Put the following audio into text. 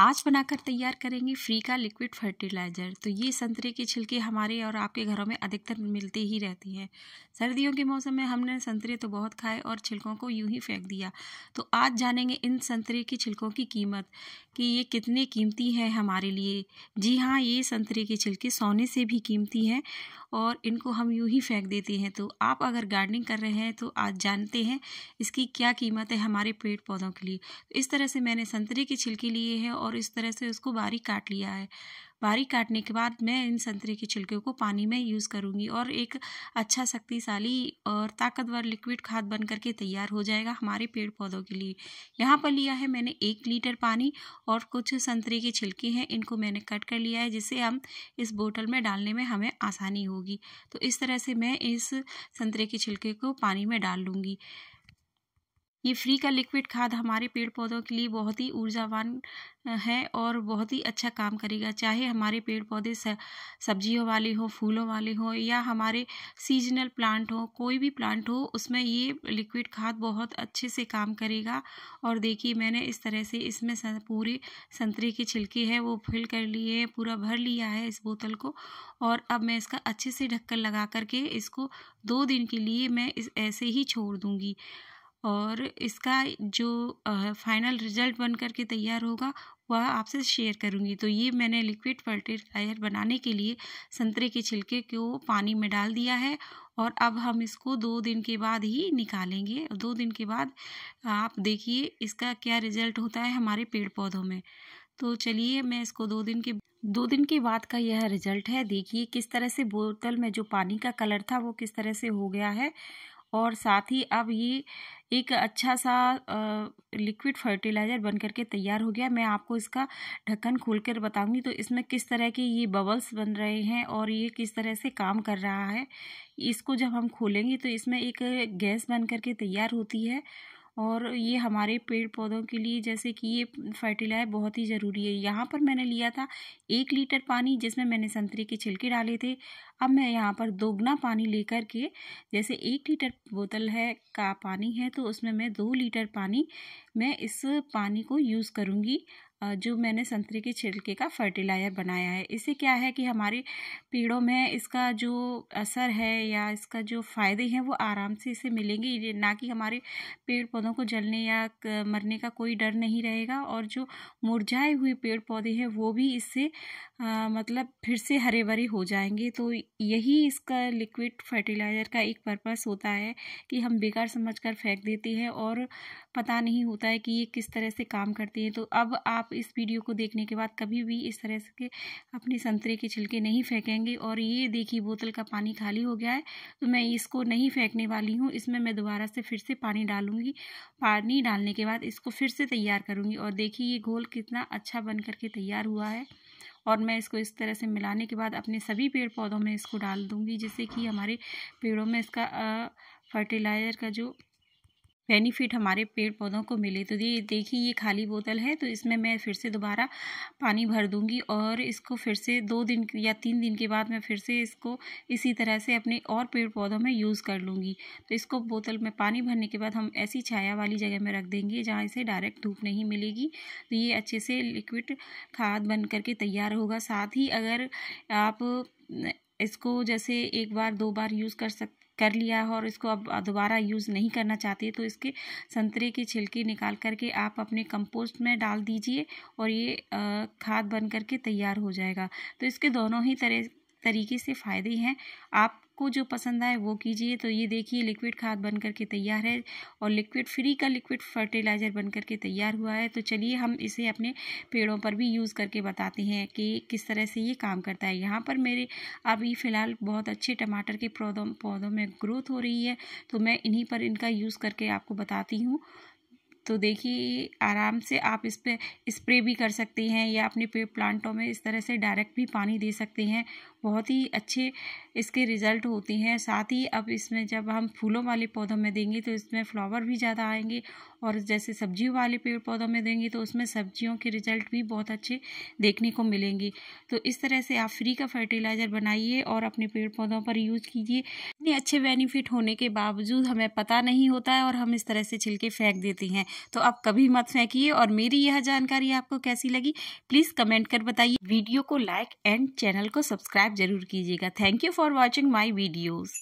आज बनाकर तैयार करेंगे फ्री का लिक्विड फर्टिलाइज़र तो ये संतरे के छिलके हमारे और आपके घरों में अधिकतर मिलते ही रहते हैं सर्दियों के मौसम में हमने संतरे तो बहुत खाए और छिलकों को यूं ही फेंक दिया तो आज जानेंगे इन संतरे के छिलकों की कीमत कि ये कितने कीमती है हमारे लिए जी हाँ ये संतरे के छिलके सोने से भी कीमती हैं और इनको हम यूं ही फेंक देते हैं तो आप अगर गार्डनिंग कर रहे हैं तो आज जानते हैं इसकी क्या कीमत है हमारे पेड़ पौधों के लिए तो इस तरह से मैंने संतरे के छिलके लिए हैं और और इस तरह से उसको बारीक काट लिया है बारीक काटने के बाद मैं इन संतरे के छिलके को पानी में यूज़ करूँगी और एक अच्छा शक्तिशाली और ताकतवर लिक्विड खाद बन करके तैयार हो जाएगा हमारे पेड़ पौधों के लिए यहाँ पर लिया है मैंने एक लीटर पानी और कुछ संतरे के छिलके हैं इनको मैंने कट कर लिया है जिसे हम इस बोतल में डालने में हमें आसानी होगी तो इस तरह से मैं इस संतरे के छिलके को पानी में डाल लूँगी ये फ्री का लिक्विड खाद हमारे पेड़ पौधों के लिए बहुत ही ऊर्जावान है और बहुत ही अच्छा काम करेगा चाहे हमारे पेड़ पौधे सब्जियों वाले हो फूलों वाले हो या हमारे सीजनल प्लांट हो कोई भी प्लांट हो उसमें ये लिक्विड खाद बहुत अच्छे से काम करेगा और देखिए मैंने इस तरह से इसमें पूरे संतरे के छिलके हैं वो फिल कर लिए हैं पूरा भर लिया है इस बोतल को और अब मैं इसका अच्छे से ढक्कन लगा करके इसको दो दिन के लिए मैं इस ऐसे ही छोड़ दूँगी और इसका जो फाइनल रिजल्ट बन करके तैयार होगा वह आपसे शेयर करूंगी तो ये मैंने लिक्विड फर्टिलाइजर बनाने के लिए संतरे के छिलके को पानी में डाल दिया है और अब हम इसको दो दिन के बाद ही निकालेंगे दो दिन के बाद आप देखिए इसका क्या रिजल्ट होता है हमारे पेड़ पौधों में तो चलिए मैं इसको दो दिन के दो दिन के बाद का यह रिजल्ट है देखिए किस तरह से बोतल में जो पानी का कलर था वो किस तरह से हो गया है और साथ ही अब ये एक अच्छा सा लिक्विड फर्टिलाइज़र बन करके तैयार हो गया मैं आपको इसका ढक्कन खोल कर बताऊँगी तो इसमें किस तरह के ये बबल्स बन रहे हैं और ये किस तरह से काम कर रहा है इसको जब हम खोलेंगे तो इसमें एक गैस बन करके तैयार होती है और ये हमारे पेड़ पौधों के लिए जैसे कि ये फर्टिलाइज बहुत ही ज़रूरी है यहाँ पर मैंने लिया था एक लीटर पानी जिसमें मैंने संतरे के छिलके डाले थे अब मैं यहाँ पर दोगुना पानी लेकर के जैसे एक लीटर बोतल है का पानी है तो उसमें मैं दो लीटर पानी मैं इस पानी को यूज़ करूँगी जो मैंने संतरे के छिलके का फर्टिलाइज़र बनाया है इससे क्या है कि हमारे पेड़ों में इसका जो असर है या इसका जो फ़ायदे हैं वो आराम से इसे मिलेंगे ना कि हमारे पेड़ पौधों को जलने या मरने का कोई डर नहीं रहेगा और जो मुरझाए हुए पेड़ पौधे हैं वो भी इससे आ, मतलब फिर से हरे भरे हो जाएंगे तो यही इसका लिक्विड फर्टिलाइज़र का एक पर्पस होता है कि हम बेकार समझ कर फेंक देते हैं और पता नहीं होता है कि ये किस तरह से काम करती है तो अब आप इस वीडियो को देखने के बाद कभी भी इस तरह से अपने संतरे के छिलके नहीं फेंकेंगे और ये देखिए बोतल का पानी खाली हो गया है तो मैं इसको नहीं फेंकने वाली हूँ इसमें मैं दोबारा से फिर से पानी डालूँगी पानी डालने के बाद इसको फिर से तैयार करूँगी और देखिए ये घोल कितना अच्छा बन करके तैयार हुआ है और मैं इसको इस तरह से मिलाने के बाद अपने सभी पेड़ पौधों में इसको डाल दूँगी जिससे कि हमारे पेड़ों में इसका फर्टिलाइज़र का जो बेनिफिट हमारे पेड़ पौधों को मिले तो ये देखिए ये खाली बोतल है तो इसमें मैं फिर से दोबारा पानी भर दूँगी और इसको फिर से दो दिन या तीन दिन के बाद मैं फिर से इसको इसी तरह से अपने और पेड़ पौधों में यूज़ कर लूँगी तो इसको बोतल में पानी भरने के बाद हम ऐसी छाया वाली जगह में रख देंगे जहाँ इसे डायरेक्ट धूप नहीं मिलेगी तो ये अच्छे से लिक्विड खाद बन करके तैयार होगा साथ ही अगर आप इसको जैसे एक बार दो बार यूज़ कर सक कर लिया और इसको अब दोबारा यूज़ नहीं करना चाहते तो इसके संतरे के छिलके निकाल करके आप अपने कंपोस्ट में डाल दीजिए और ये खाद बन करके तैयार हो जाएगा तो इसके दोनों ही तरह तरीके से फ़ायदे हैं आपको जो पसंद आए वो कीजिए तो ये देखिए लिक्विड खाद बन करके तैयार है और लिक्विड फ्री का लिक्विड फर्टिलाइज़र बन करके तैयार हुआ है तो चलिए हम इसे अपने पेड़ों पर भी यूज़ करके बताते हैं कि किस तरह से ये काम करता है यहाँ पर मेरे अभी फ़िलहाल बहुत अच्छे टमाटर के पौधों पौधों में ग्रोथ हो रही है तो मैं इन्हीं पर इनका यूज़ करके आपको बताती हूँ तो देखिए आराम से आप इस पर स्प्रे भी कर सकते हैं या अपने पेड़ प्लांटों में इस तरह से डायरेक्ट भी पानी दे सकते हैं बहुत ही अच्छे इसके रिज़ल्ट होते हैं साथ ही अब इसमें जब हम फूलों वाले पौधों में देंगे तो इसमें फ्लावर भी ज़्यादा आएंगे और जैसे सब्जियों वाले पेड़ पौधों में देंगे तो उसमें सब्जियों के रिज़ल्ट भी बहुत अच्छे देखने को मिलेंगे तो इस तरह से आप फ्री का फर्टिलाइज़र बनाइए और अपने पेड़ पौधों पर यूज़ कीजिए इतने अच्छे बेनिफिट होने के बावजूद हमें पता नहीं होता है और हम इस तरह से छिलके फेंक देते हैं तो आप कभी मत फेंकिए और मेरी यह जानकारी आपको कैसी लगी प्लीज़ कमेंट कर बताइए वीडियो को लाइक एंड चैनल को सब्सक्राइब जरूर कीजिएगा thank you for watching my videos